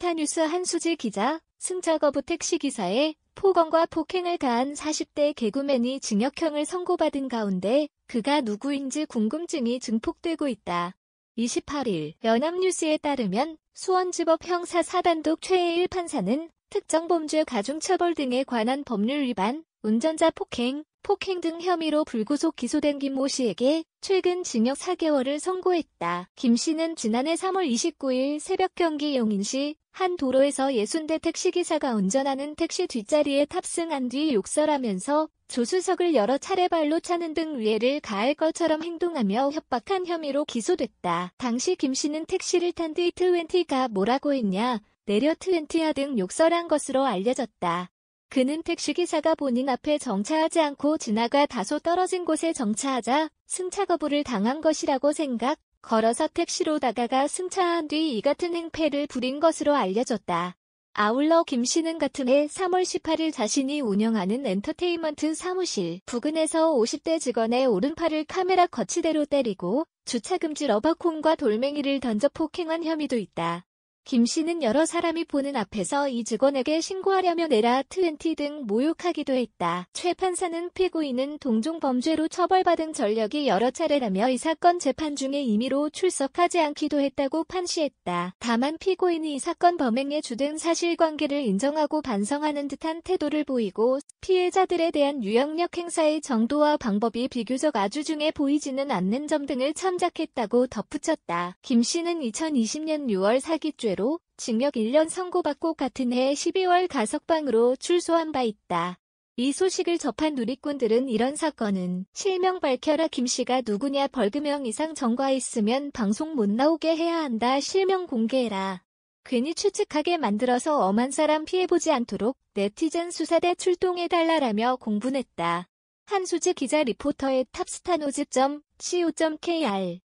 스타뉴스 한수지 기자, 승자거부 택시기사에 폭언과 폭행을 가한 40대 개구맨이 징역형을 선고받은 가운데 그가 누구인지 궁금증이 증폭되고 있다. 28일 연합뉴스에 따르면 수원지법 형사 4단독 최해일 판사는 특정 범죄 가중처벌 등에 관한 법률 위반, 운전자 폭행, 폭행 등 혐의로 불구속 기소된 김 모 씨에게 최근 징역 4개월을 선고했다. 김 씨는 지난해 3월 29일 새벽 경기 용인시 한 도로에서 60대 택시기사가 운전하는 택시 뒷자리에 탑승한 뒤 욕설하면서 조수석을 여러 차례 발로 차는 등 위해를 가할 것처럼 행동하며 협박한 혐의로 기소됐다. 당시 김 씨는 택시를 탄 뒤 트웬티가 뭐라고 했냐, 내려 트웬티야 등 욕설한 것으로 알려졌다. 그는 택시기사가 본인 앞에 정차하지 않고 지나가 다소 떨어진 곳에 정차하자 승차 거부를 당한 것이라고 생각, 걸어서 택시로 다가가 승차한 뒤 이 같은 행패를 부린 것으로 알려졌다. 아울러 김 씨는 같은 해 3월 18일 자신이 운영하는 엔터테인먼트 사무실 부근에서 50대 직원의 오른팔을 카메라 거치대로 때리고 주차금지 러버콘과 돌멩이를 던져 폭행한 혐의도 있다. 김 씨는 여러 사람이 보는 앞에서 이 직원에게 신고하려며 내라 트웬티 등 모욕하기도 했다. 최 판사는 피고인은 동종범죄로 처벌받은 전력이 여러 차례라며 이 사건 재판 중에 임의로 출석하지 않기도 했다고 판시했다. 다만 피고인이 이 사건 범행에 주된 사실관계를 인정하고 반성하는 듯한 태도를 보이고 피해자들에 대한 유형력 행사의 정도와 방법이 비교적 아주중에 보이지는 않는 점 등을 참작했다고 덧붙였다. 김 씨는 2020년 6월 사기죄로 징역로 징역 1년 선고받고 같은 해 12월 가석방으로 출소한 바 있다. 이 소식을 접한 누리꾼들은 이런 사건은 실명 밝혀라 김씨가 누구냐 벌금형 이상 전과했으면 방송 못 나오게 해야 한다 실명 공개해라. 괜히 추측하게 만들어서 엄한 사람 피해보지 않도록 네티즌 수사대 출동해달라라며 공분했다. 한수지 기자 리포터의 탑스타노즈.co.kr